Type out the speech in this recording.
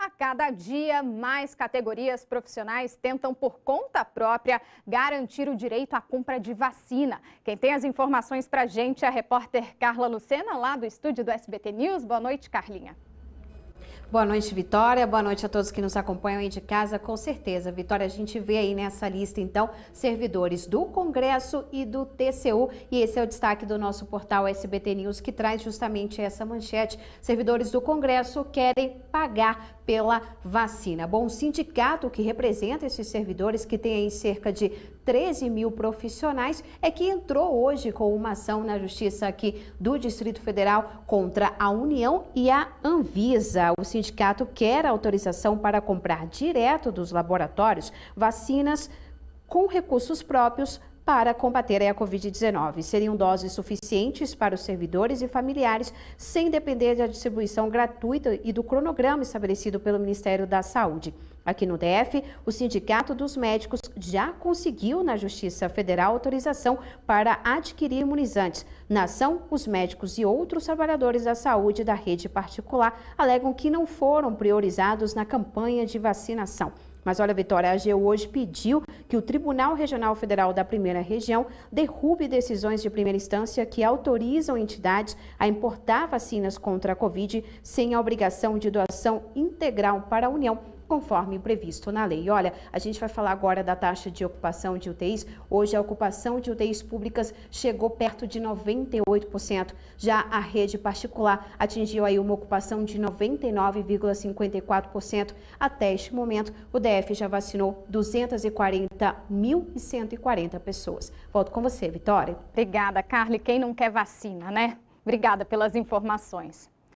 A cada dia, mais categorias profissionais tentam, por conta própria, garantir o direito à compra de vacina. Quem tem as informações para a gente é a repórter Carla Lucena, lá do estúdio do SBT News. Boa noite, Carlinha. Boa noite, Vitória. Boa noite a todos que nos acompanham aí de casa. Com certeza, Vitória, a gente vê aí nessa lista, então, servidores do Congresso e do TCU. E esse é o destaque do nosso portal SBT News, que traz justamente essa manchete. Servidores do Congresso querem pagar pela vacina. Bom, o sindicato que representa esses servidores, que tem aí cerca de 13 mil profissionais, é que entrou hoje com uma ação na Justiça aqui do Distrito Federal contra a União e a Anvisa. O sindicato quer autorização para comprar direto dos laboratórios vacinas com recursos próprios para combater a Covid-19. Seriam doses suficientes para os servidores e familiares, sem depender da distribuição gratuita e do cronograma estabelecido pelo Ministério da Saúde. Aqui no DF, o Sindicato dos Médicos já conseguiu na Justiça Federal autorização para adquirir imunizantes. Na ação, os médicos e outros trabalhadores da saúde da rede particular alegam que não foram priorizados na campanha de vacinação. Mas olha, Vitória, a AGU hoje pediu que o Tribunal Regional Federal da Primeira Região derrube decisões de primeira instância que autorizam entidades a importar vacinas contra a Covid sem a obrigação de doação integral para a União conforme previsto na lei. Olha, a gente vai falar agora da taxa de ocupação de UTIs. Hoje a ocupação de UTIs públicas chegou perto de 98%. Já a rede particular atingiu aí uma ocupação de 99,54%. Até este momento, o DF já vacinou 240.140 pessoas. Volto com você, Vitória. Obrigada, Carly. Quem não quer vacina, né? Obrigada pelas informações.